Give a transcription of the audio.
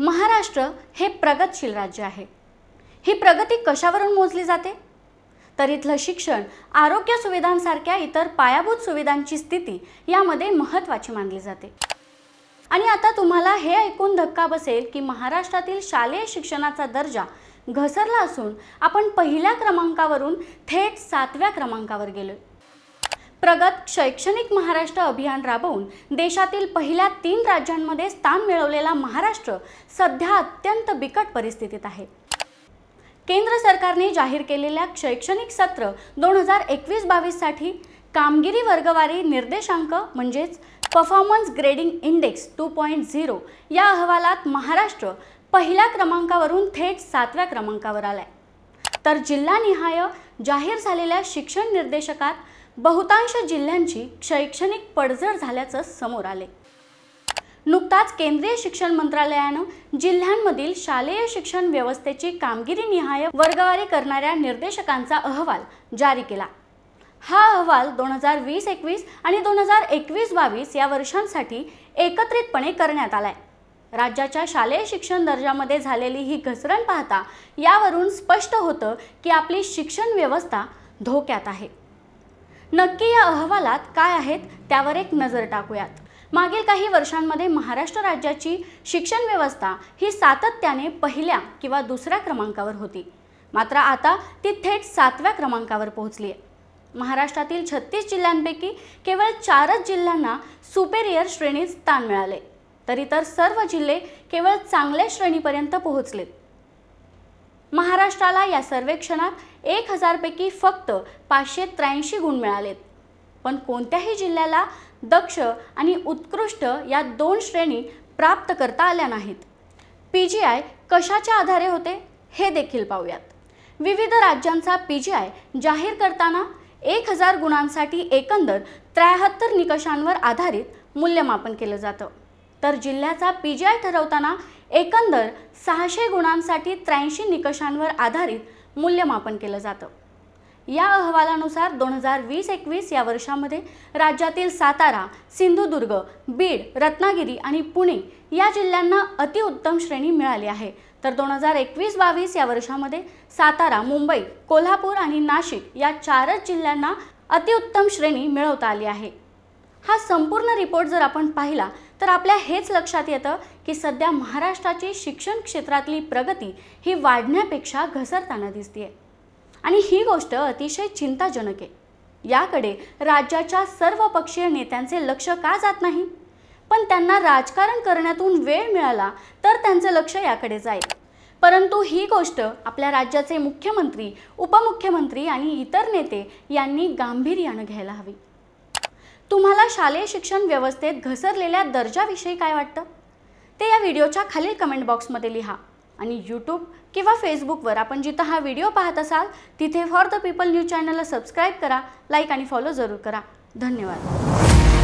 महाराष्ट्र हे प्रगतशील राज्य आहे ही प्रगती कशावरून मोजली जाते तर इथलं शिक्षण आरोग्य सुविधांसारख्या इतर पायाभूत सुविधांची स्थिती यामध्ये महत्त्वाची मानली जाते आणि आता तुम्हाला हे ऐकून धक्का बसेल की महाराष्ट्रातील शालेय शिक्षणाचा दर्जा घसरला असून आपण पहिल्या क्रमांकावरून थेट सातव्या क्रमांकावर गेलो प्रगत शैक्षणिक महाराष्ट्र अभियान राबवून देशातील पहिल्या तीन राज्यांमध्ये स्थान मिळवलेला महाराष्ट्र सध्या अत्यंत बिकट परिस्थितीत आहे केंद्र सरकारने जाहीर केलेल्या शैक्षणिक सत्र दोन हजार एकवीस बावीससाठी कामगिरी वर्गवारी निर्देशांक म्हणजेच performance grading index two point zero या अहवालात महाराष्ट्र पहिल्या क्रमांकावरून थेट सातव्या क्रमांकावर आलाय तर जिल्हानिहाय जाहीर झालेल्या शिक्षण निर्देशकात बहुतांश जिल्ह्यांची शैक्षणिक पडझड झाल्याचं समोर आले नुकताच केंद्रीय शिक्षण मंत्रालयानं जिल्ह्यांमधील शालेय शिक्षण व्यवस्थेची कामगिरी निहाय वर्गवारी करणाऱ्या निर्देशकांचा अहवाल जारी केला हा अहवाल दोन हजार वीस एकवीस आणि दोन हजार एकवीस बावीस या वर्षांसाठी एकत्रितपणे करण्यात आलाय राज्याच्या शालेय शिक्षण दर्जामध्ये झालेली ही घसरण पाहता यावरून स्पष्ट होतं की आपली शिक्षण व्यवस्था धोक्यात आहे नक्की या अहवालात काय आहेत त्यावर एक नजर टाकूयात मागील काही वर्षांमध्ये महाराष्ट्र राज्याची शिक्षण व्यवस्था ही सातत्याने पहिल्या किंवा दुसऱ्या क्रमांकावर होती मात्र आता ती थेट सातव्या क्रमांकावर पोहोचली आहे महाराष्ट्रातील छत्तीस जिल्ह्यांपैकी केवळ चारच जिल्ह्यांना सुपेरियर श्रेणीत स्थान मिळाले तरी तर सर्व जिल्हे केवळ चांगल्या श्रेणीपर्यंत पोहोचलेत महाराष्ट्राला या सर्वेक्षणात एक हजारपैकी फक्त पाचशे त्र्याऐंशी गुण मिळालेत पण कोणत्याही जिल्ह्याला दक्ष आणि उत्कृष्ट या दोन श्रेणी प्राप्त करता आल्या नाहीत पी जी आय कशाच्या आधारे होते हे देखील पाहूयात विविध राज्यांचा पी जी आय जाहीर करताना एक हजार गुणांसाठी एकंदर त्र्याहत्तर निकषांवर आधारित मूल्यमापन केलं जातं तर जिल्ह्याचा पी जी आय ठरवताना एकंदर सहाशे गुणांसाठी त्र्याऐंशी निकषांवर आधारित मूल्यमापन केलं जातं या अहवालानुसार दोन हजार वीस एकवीस या वर्षामध्ये राज्यातील सातारा सिंधुदुर्ग बीड रत्नागिरी आणि पुणे या जिल्ह्यांना अतिउत्तम श्रेणी मिळाली आहे तर दोन हजार एकवीस बावीस या वर्षामध्ये सातारा मुंबई कोल्हापूर आणि नाशिक या चारच जिल्ह्यांना अतिउत्तम श्रेणी मिळवता आली आहे हा संपूर्ण रिपोर्ट जर आपण पाहिला तर आपल्या हेच लक्षात येतं की सध्या महाराष्ट्राची शिक्षण क्षेत्रातली प्रगती ही वाढण्यापेक्षा घसरताना दिसते आणि ही गोष्ट अतिशय चिंताजनक आहे याकडे राज्याच्या सर्वपक्षीय नेत्यांचे लक्ष का जात नाही पण त्यांना राजकारण करण्यातून वेळ मिळाला तर त्यांचं लक्ष याकडे जाईल परंतु ही गोष्ट आपल्या राज्याचे मुख्यमंत्री उपमुख्यमंत्री आणि इतर नेते यांनी गांभीर्यानं घ्यायला हवी तुम्हाला शालेय शिक्षण व्यवस्थेत घसरलेल्या दर्जाविषयी काय वाटतं ते या व्हिडिओच्या खालील कमेंट बॉक्समध्ये लिहा आणि यूट्यूब किंवा फेसबुकवर आपण जिथं हा व्हिडिओ पाहत असाल तिथे फॉर द पीपल न्यूज चॅनलला सबस्क्राईब करा लाईक आणि फॉलो जरूर करा धन्यवाद